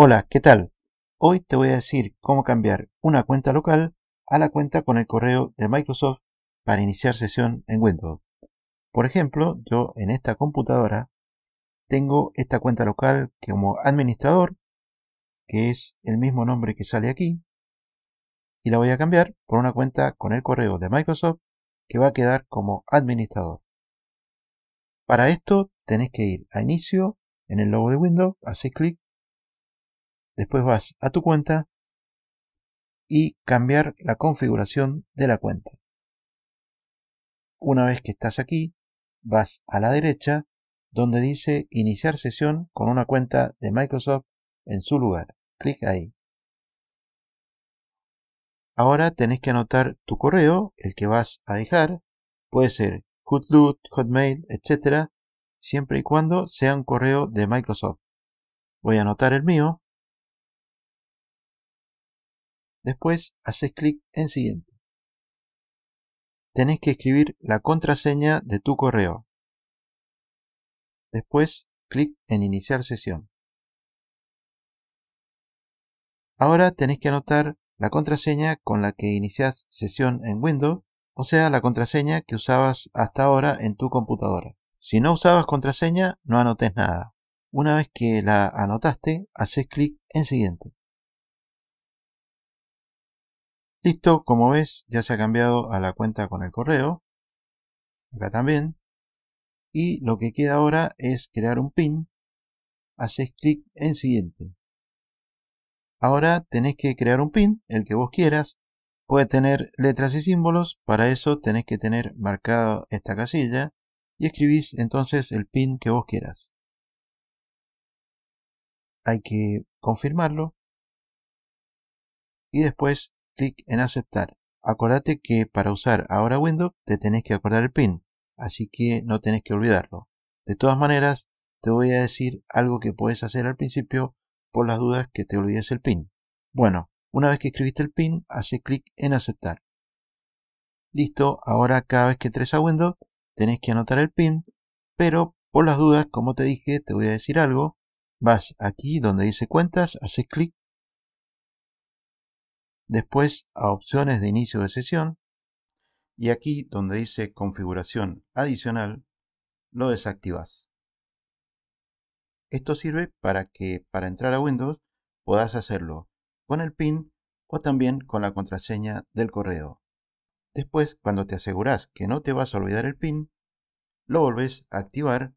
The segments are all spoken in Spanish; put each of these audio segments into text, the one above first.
Hola, ¿qué tal? Hoy te voy a decir cómo cambiar una cuenta local a la cuenta con el correo de Microsoft para iniciar sesión en Windows. Por ejemplo, yo en esta computadora tengo esta cuenta local como administrador, que es el mismo nombre que sale aquí, y la voy a cambiar por una cuenta con el correo de Microsoft que va a quedar como administrador. Para esto tenés que ir a inicio en el logo de Windows, haces clic Después vas a tu cuenta y cambiar la configuración de la cuenta. Una vez que estás aquí, vas a la derecha donde dice iniciar sesión con una cuenta de Microsoft en su lugar. Clic ahí. Ahora tenés que anotar tu correo, el que vas a dejar. Puede ser Hootloot, Hotmail, etc. Siempre y cuando sea un correo de Microsoft. Voy a anotar el mío. Después haces clic en siguiente. Tenés que escribir la contraseña de tu correo. Después clic en iniciar sesión. Ahora tenés que anotar la contraseña con la que inicias sesión en Windows, o sea la contraseña que usabas hasta ahora en tu computadora. Si no usabas contraseña, no anotes nada. Una vez que la anotaste, haces clic en siguiente. Listo, como ves, ya se ha cambiado a la cuenta con el correo. Acá también. Y lo que queda ahora es crear un pin. Haces clic en siguiente. Ahora tenés que crear un pin, el que vos quieras. Puede tener letras y símbolos. Para eso tenés que tener marcada esta casilla. Y escribís entonces el pin que vos quieras. Hay que confirmarlo. Y después clic en aceptar. Acordate que para usar ahora Windows te tenés que acordar el PIN, así que no tenés que olvidarlo. De todas maneras, te voy a decir algo que puedes hacer al principio por las dudas que te olvides el PIN. Bueno, una vez que escribiste el PIN, hace clic en aceptar. Listo, ahora cada vez que entres a Windows tenés que anotar el PIN, pero por las dudas, como te dije, te voy a decir algo. Vas aquí donde dice cuentas, haces clic después a opciones de inicio de sesión y aquí donde dice configuración adicional lo desactivas. Esto sirve para que para entrar a Windows puedas hacerlo con el PIN o también con la contraseña del correo. Después, cuando te aseguras que no te vas a olvidar el PIN, lo volvés a activar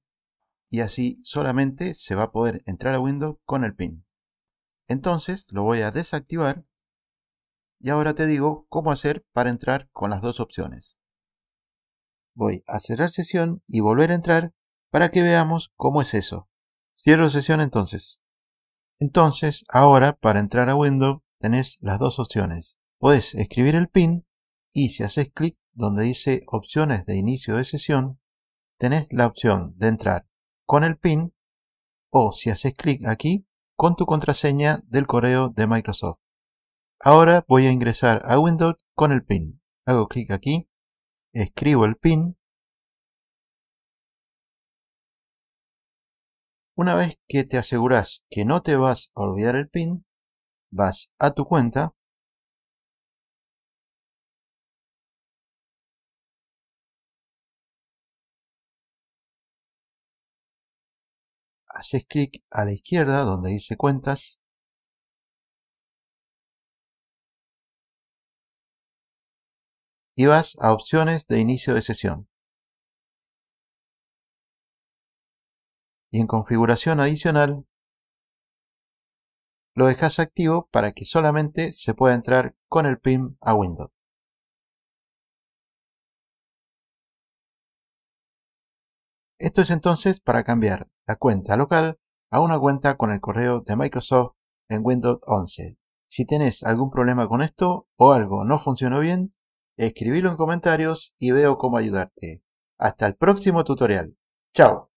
y así solamente se va a poder entrar a Windows con el PIN. Entonces lo voy a desactivar y ahora te digo cómo hacer para entrar con las dos opciones. Voy a cerrar sesión y volver a entrar para que veamos cómo es eso. Cierro sesión entonces. Entonces, ahora para entrar a Windows tenés las dos opciones. Puedes escribir el PIN y si haces clic donde dice opciones de inicio de sesión, tenés la opción de entrar con el PIN o si haces clic aquí, con tu contraseña del correo de Microsoft. Ahora voy a ingresar a Windows con el pin. Hago clic aquí, escribo el pin. Una vez que te aseguras que no te vas a olvidar el pin, vas a tu cuenta, haces clic a la izquierda donde dice cuentas y vas a opciones de inicio de sesión. Y en configuración adicional lo dejas activo para que solamente se pueda entrar con el PIM a Windows. Esto es entonces para cambiar la cuenta local a una cuenta con el correo de Microsoft en Windows 11. Si tenés algún problema con esto o algo no funcionó bien, escribilo en comentarios y veo cómo ayudarte. Hasta el próximo tutorial. Chao.